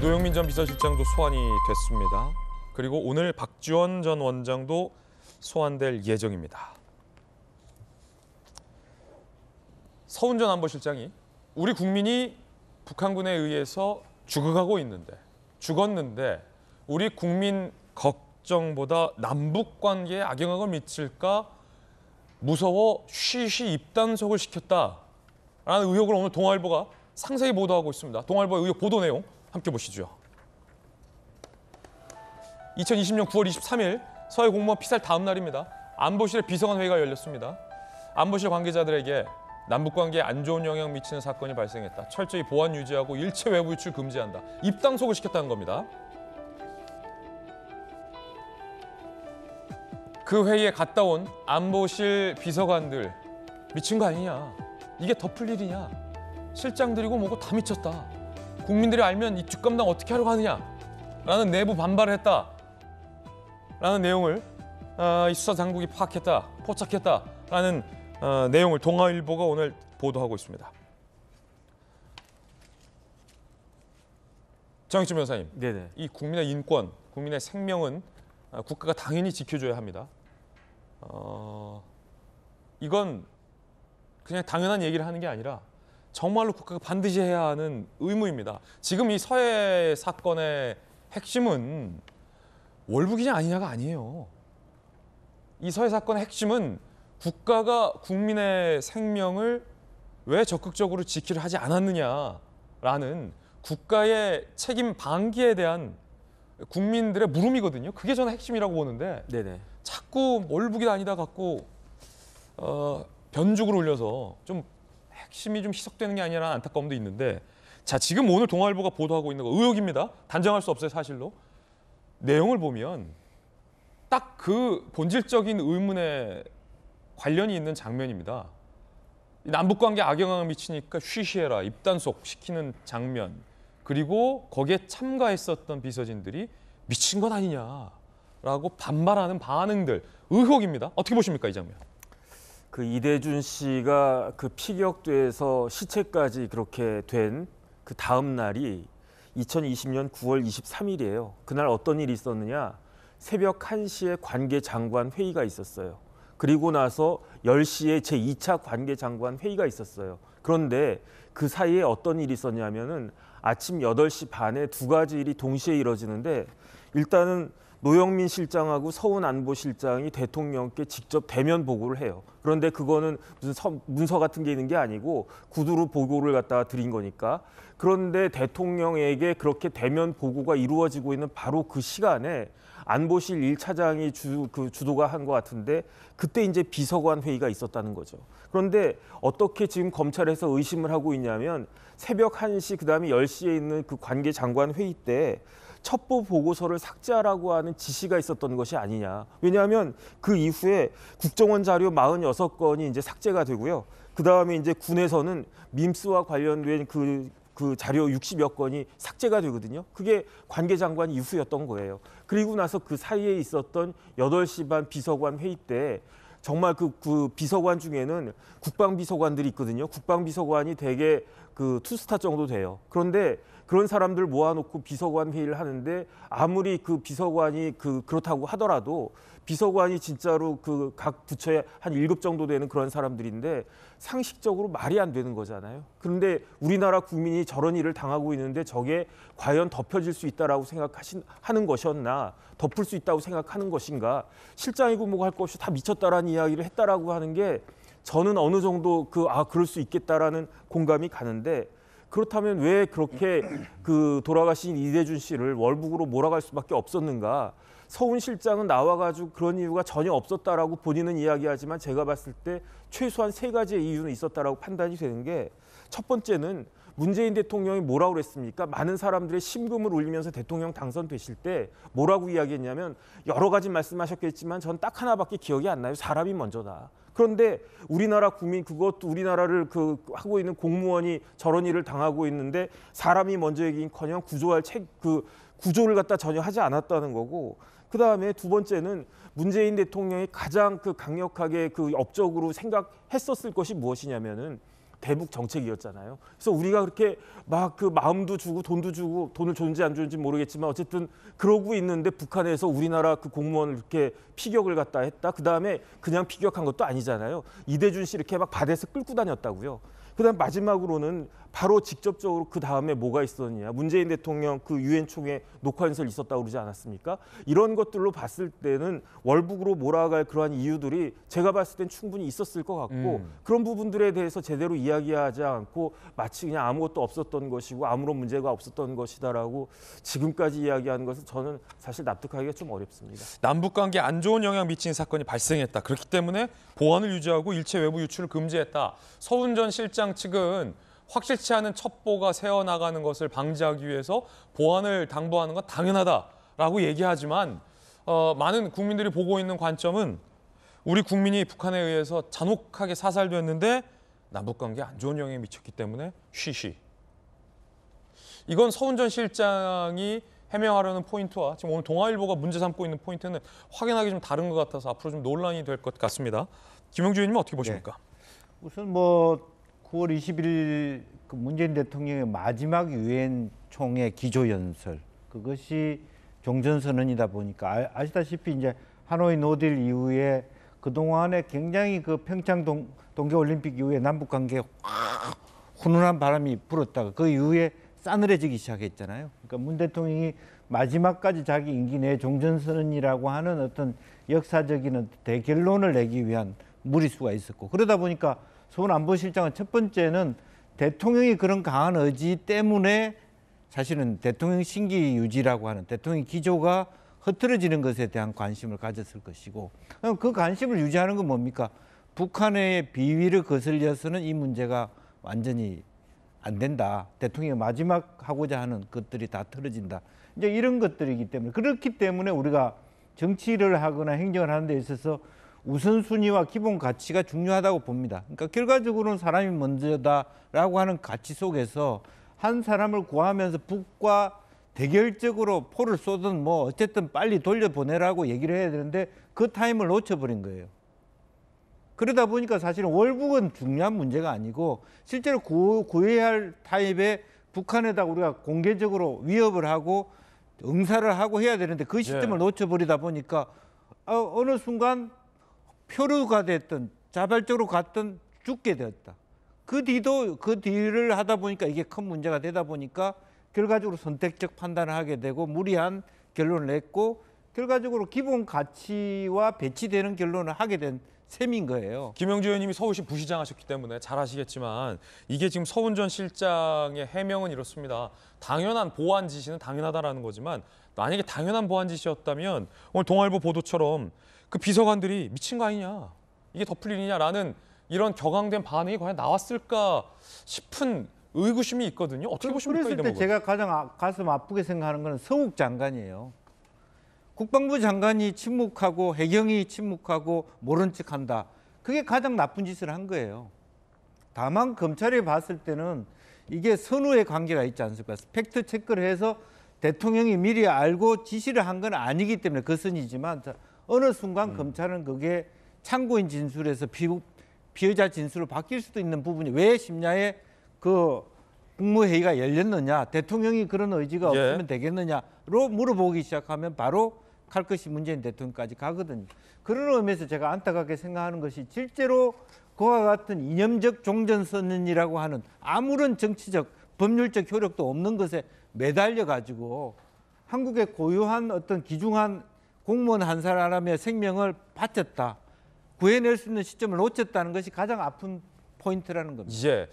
노영민 전 비서실장도 소환이 됐습니다. 그리고 오늘 박지원 전 원장도 소환될 예정입니다. 서훈 전 안보실장이 우리 국민이 북한군에 의해서 죽어가고 있는데 죽었는데 우리 국민 걱정보다 남북 관계에 악영향을 미칠까 무서워 쉬쉬 입단속을 시켰다라는 의혹을 오늘 동아일보가 상세히 보도하고 있습니다. 동아일보의 의혹 보도 내용 함께 보시죠. 2020년 9월 23일 서해 공무원 피살 다음 날입니다. 안보실의 비서관 회의가 열렸습니다. 안보실 관계자들에게 남북 관계에 안 좋은 영향 미치는 사건이 발생했다. 철저히 보안 유지하고 일체 외부 유출 금지한다. 입당속을 시켰다는 겁니다. 그 회의에 갔다 온 안보실 비서관들 미친 거 아니냐. 이게 덮을 일이냐. 실장들이고 뭐고 다 미쳤다. 국민들이 알면 이 뒷감당 어떻게 하려고 하느냐라는 내부 반발을 했다라는 내용을 어, 이 수사 당국이 파악했다, 포착했다라는 어, 내용을 동아일보가 오늘 보도하고 있습니다. 정익준 변호사님, 네네. 이 국민의 인권, 국민의 생명은 아, 국가가 당연히 지켜줘야 합니다. 어, 이건 그냥 당연한 얘기를 하는 게 아니라 정말로 국가가 반드시 해야 하는 의무입니다. 지금 이 서해 사건의 핵심은 월북이냐 아니냐가 아니에요. 이 서해 사건의 핵심은 국가가 국민의 생명을 왜 적극적으로 지키려 하지 않았느냐라는 국가의 책임 방기에 대한 국민들의 물음이거든요. 그게 저는 핵심이라고 보는데 네네. 자꾸 월북이 아니다 갖고 어, 변죽을 올려서 좀 핵심이 좀 희석되는 게 아니라 안타까움도 있는데 자 지금 오늘 동아일보가 보도하고 있는 거 의혹입니다. 단정할 수 없어요 사실로. 내용을 보면 딱 그 본질적인 의문에 관련이 있는 장면입니다. 남북관계 악영향을 미치니까 쉬쉬해라 입단속시키는 장면 그리고 거기에 참가했었던 비서진들이 미친 것 아니냐라고 반발하는 반응들 의혹입니다. 어떻게 보십니까 이 장면? 그 이대준 씨가 그 피격돼서 시체까지 그렇게 된 그 다음 날이 2020년 9월 23일이에요. 그날 어떤 일이 있었느냐? 새벽 1시에 관계 장관 회의가 있었어요. 그리고 나서 10시에 제2차 관계 장관 회의가 있었어요. 그런데 그 사이에 어떤 일이 있었냐면은 아침 8시 반에 두 가지 일이 동시에 이뤄지는데 일단은 노영민 실장하고 서훈 안보실장이 대통령께 직접 대면 보고를 해요. 그런데 그거는 무슨 서, 문서 같은 게 있는 게 아니고 구두로 보고를 갖다가 드린 거니까. 그런데 대통령에게 그렇게 대면 보고가 이루어지고 있는 바로 그 시간에 안보실 1차장이 주, 그 주도가 한 것 같은데 그때 이제 비서관 회의가 있었다는 거죠. 그런데 어떻게 지금 검찰에서 의심을 하고 있냐면 새벽 1시 그다음에 10시에 있는 그 관계 장관 회의 때 첩보 보고서를 삭제하라고 하는 지시가 있었던 것이 아니냐. 왜냐하면 그 이후에 국정원 자료 46건이 이제 삭제가 되고요. 그 다음에 이제 군에서는 밈스와 관련된 그그 그 자료 60여 건이 삭제가 되거든요. 그게 관계 장관 이후였던 거예요. 그리고 나서 그 사이에 있었던 8시 반 비서관 회의 때 정말 그, 그 비서관 중에는 국방비서관들이 있거든요. 국방비서관이 대개 그 투스타 정도 돼요. 그런데 그런 사람들 모아놓고 비서관 회의를 하는데 아무리 그 비서관이 그 그렇다고 하더라도 비서관이 진짜로 그각 부처에 한 일급 정도 되는 그런 사람들인데 상식적으로 말이 안 되는 거잖아요. 그런데 우리나라 국민이 저런 일을 당하고 있는데 저게 과연 덮여질 수 있다라고 생각하신 하는 것이었나, 덮을 수 있다고 생각하는 것인가, 실장이고 뭐고 할것 없이 다 미쳤다라는 이야기를 했다라고 하는 게 저는 어느 정도 그 아 그럴 수 있겠다라는 공감이 가는데 그렇다면 왜 그렇게 그 돌아가신 이대준 씨를 월북으로 몰아갈 수밖에 없었는가? 서훈 실장은 나와가지고 그런 이유가 전혀 없었다라고 본인은 이야기하지만 제가 봤을 때 최소한 세 가지의 이유는 있었다라고 판단이 되는 게 첫 번째는 문재인 대통령이 뭐라고 그랬습니까? 많은 사람들의 심금을 울리면서 대통령 당선되실 때 뭐라고 이야기했냐면 여러 가지 말씀하셨겠지만 전 딱 하나밖에 기억이 안 나요. 사람이 먼저다. 그런데 우리나라 국민 그것도 우리나라를 그 하고 있는 공무원이 저런 일을 당하고 있는데 사람이 먼저 얘기커녕 구조할 책그 구조를 갖다 전혀 하지 않았다는 거고 그 다음에 두 번째는 문재인 대통령이 가장 그 강력하게 그 업적으로 생각했었을 것이 무엇이냐면은. 대북 정책이었잖아요. 그래서 우리가 그렇게 막 그 마음도 주고 돈도 주고 돈을 줬는지 안 줬는지 모르겠지만 어쨌든 그러고 있는데 북한에서 우리나라 그 공무원을 이렇게 피격을 갖다 했다. 그 다음에 그냥 피격한 것도 아니잖아요. 이대준 씨 이렇게 막 바다에서 끌고 다녔다고요. 그다음 마지막으로는 바로 직접적으로 그 다음에 뭐가 있었냐. 느 문재인 대통령 그 유엔 총회 녹화연설 있었다고 그러지 않았습니까? 이런 것들로 봤을 때는 월북으로 몰아갈 그러한 이유들이 제가 봤을 땐 충분히 있었을 것 같고 음. 그런 부분들에 대해서 제대로 이야기하지 않고 마치 그냥 아무것도 없었던 것이고 아무런 문제가 없었던 것이다라고 지금까지 이야기하는 것은 저는 사실 납득하기가 좀 어렵습니다. 남북 관계 안 좋은 영향 미친 사건이 발생했다. 그렇기 때문에 보안을 유지하고 일체 외부 유출을 금지했다. 서훈 전 실장 측은 확실치 않은 첩보가 새어나가는 것을 방지하기 위해서 보안을 당부하는 건 당연하다라고 얘기하지만 어, 많은 국민들이 보고 있는 관점은 우리 국민이 북한에 의해서 잔혹하게 사살됐는데 남북관계 안 좋은 영향에 미쳤기 때문에 쉬쉬. 이건 서훈 전 실장이 해명하려는 포인트와 지금 오늘 동아일보가 문제 삼고 있는 포인트는 확연하게 좀 다른 것 같아서 앞으로 좀 논란이 될 것 같습니다. 김용주 의원님 어떻게 보십니까? 네. 우선 뭐 9월 21일 그 문재인 대통령의 마지막 유엔 총회 기조 연설 그것이 종전 선언이다 보니까 아, 시다시피 이제 하노이 노딜 이후에 그 동안에 굉장히 그 평창 동, 동계 올림픽 이후에 남북 관계 확 훈훈한 바람이 불었다가 그 이후에 싸늘해지기 시작했잖아요. 그러니까 문 대통령이 마지막까지 자기 임기 내 종전 선언이라고 하는 어떤 역사적인 대결론을 내기 위한 무리수가 있었고 그러다 보니까 소원 안보실장은 첫 번째는 대통령이 그런 강한 의지 때문에 사실은 대통령 신기 유지라고 하는 대통령 기조가 흐트러지는 것에 대한 관심을 가졌을 것이고 그 관심을 유지하는 건 뭡니까? 북한의 비위를 거슬려서는 이 문제가 완전히 안 된다. 대통령이 마지막 하고자 하는 것들이 다 틀어진다. 이제 이런 것들이기 때문에 그렇기 때문에 우리가 정치를 하거나 행정을 하는 데 있어서 우선순위와 기본 가치가 중요하다고 봅니다. 그러니까 결과적으로는 사람이 먼저다라고 하는 가치 속에서 한 사람을 구하면서 북과 대결적으로 포를 쏘든 뭐 어쨌든 빨리 돌려보내라고 얘기를 해야 되는데 그 타임을 놓쳐버린 거예요. 그러다 보니까 사실은 월북은 중요한 문제가 아니고 실제로 구, 구해야 할 타입의 북한에다 우리가 공개적으로 위협을 하고 응사를 하고 해야 되는데 그 시점을 예. 놓쳐버리다 보니까 어, 어느 순간 표류가 됐든 자발적으로 갔든 죽게 되었다. 그 뒤도 그 뒤를 하다 보니까 이게 큰 문제가 되다 보니까 결과적으로 선택적 판단을 하게 되고 무리한 결론을 냈고 결과적으로 기본 가치와 배치되는 결론을 하게 된 셈인 거예요. 김영주 의원님이 서울시 부시장 하셨기 때문에 잘 아시겠지만 이게 지금 서훈 전 실장의 해명은 이렇습니다. 당연한 보안 지시는 당연하다라는 거지만 만약에 당연한 보안 지시였다면 오늘 동아일보 보도처럼 그 비서관들이 미친 거 아니냐 이게 덮을 일이냐라는 이런 격앙된 반응이 과연 나왔을까 싶은 의구심이 있거든요. 어떻게 보십니까? 그랬을 때 제가 가장 아, 가슴 아프게 생각하는 건 서욱 장관이에요. 국방부 장관이 침묵하고 해경이 침묵하고 모른 척한다. 그게 가장 나쁜 짓을 한 거예요. 다만 검찰이 봤을 때는 이게 선후의 관계가 있지 않습니까? 팩트 체크를 해서 대통령이 미리 알고 지시를 한 건 아니기 때문에 그선이지만 어느 순간 음. 검찰은 그게 참고인 진술에서 피고, 피의자 진술로 바뀔 수도 있는 부분이 왜 심야에 그 국무회의가 열렸느냐 대통령이 그런 의지가 예. 없으면 예. 되겠느냐로 물어보기 시작하면 바로 할 것이 문재인 대통령까지 가거든요. 그런 의미에서 제가 안타깝게 생각하는 것이 실제로 그와 같은 이념적 종전선언이라고 하는 아무런 정치적 법률적 효력도 없는 것에 매달려 가지고 한국의 고유한 어떤 기중한 공무원 한 사람의 생명을 바쳤다. 구해낼 수 있는 시점을 놓쳤다는 것이 가장 아픈 포인트라는 겁니다. 예.